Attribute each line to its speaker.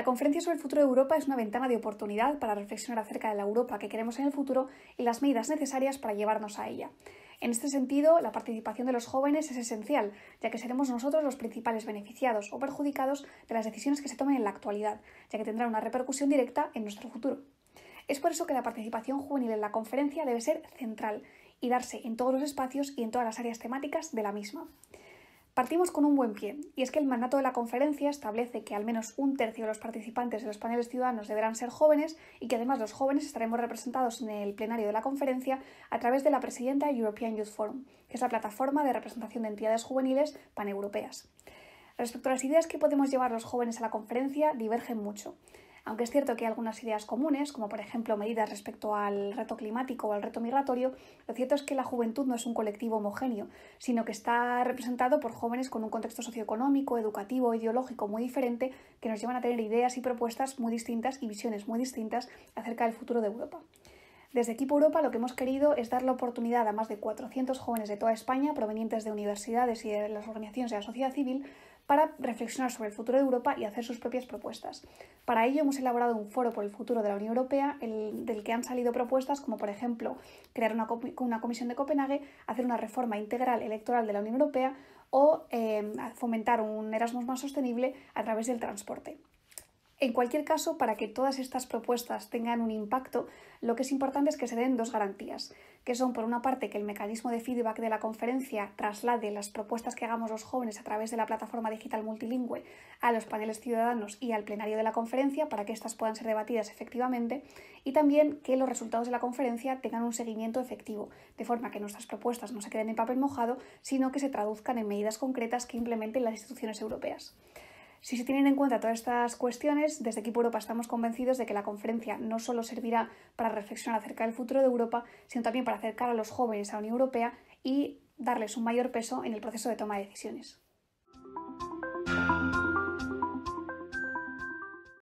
Speaker 1: La conferencia sobre el futuro de Europa es una ventana de oportunidad para reflexionar acerca de la Europa que queremos en el futuro y las medidas necesarias para llevarnos a ella. En este sentido, la participación de los jóvenes es esencial, ya que seremos nosotros los principales beneficiados o perjudicados de las decisiones que se tomen en la actualidad, ya que tendrán una repercusión directa en nuestro futuro. Es por eso que la participación juvenil en la conferencia debe ser central y darse en todos los espacios y en todas las áreas temáticas de la misma. Partimos con un buen pie, y es que el mandato de la conferencia establece que al menos un tercio de los participantes de los paneles ciudadanos deberán ser jóvenes y que además los jóvenes estaremos representados en el plenario de la conferencia a través de la presidenta European Youth Forum, que es la plataforma de representación de entidades juveniles paneuropeas. Respecto a las ideas que podemos llevar los jóvenes a la conferencia, divergen mucho aunque es cierto que hay algunas ideas comunes, como por ejemplo medidas respecto al reto climático o al reto migratorio, lo cierto es que la juventud no es un colectivo homogéneo, sino que está representado por jóvenes con un contexto socioeconómico, educativo, ideológico muy diferente, que nos llevan a tener ideas y propuestas muy distintas y visiones muy distintas acerca del futuro de Europa. Desde Equipo Europa lo que hemos querido es dar la oportunidad a más de 400 jóvenes de toda España, provenientes de universidades y de las organizaciones de la sociedad civil, para reflexionar sobre el futuro de Europa y hacer sus propias propuestas. Para ello hemos elaborado un foro por el futuro de la Unión Europea, del que han salido propuestas como, por ejemplo, crear una, comisión de Copenhague, hacer una reforma integral electoral de la Unión Europea o eh, fomentar un Erasmus más sostenible a través del transporte. En cualquier caso, para que todas estas propuestas tengan un impacto, lo que es importante es que se den dos garantías, que son, por una parte, que el mecanismo de feedback de la conferencia traslade las propuestas que hagamos los jóvenes a través de la plataforma digital multilingüe a los paneles ciudadanos y al plenario de la conferencia para que éstas puedan ser debatidas efectivamente, y también que los resultados de la conferencia tengan un seguimiento efectivo, de forma que nuestras propuestas no se queden en papel mojado, sino que se traduzcan en medidas concretas que implementen las instituciones europeas. Si se tienen en cuenta todas estas cuestiones, desde Equipo Europa estamos convencidos de que la conferencia no solo servirá para reflexionar acerca del futuro de Europa, sino también para acercar a los jóvenes a la Unión Europea y darles un mayor peso en el proceso de toma de decisiones.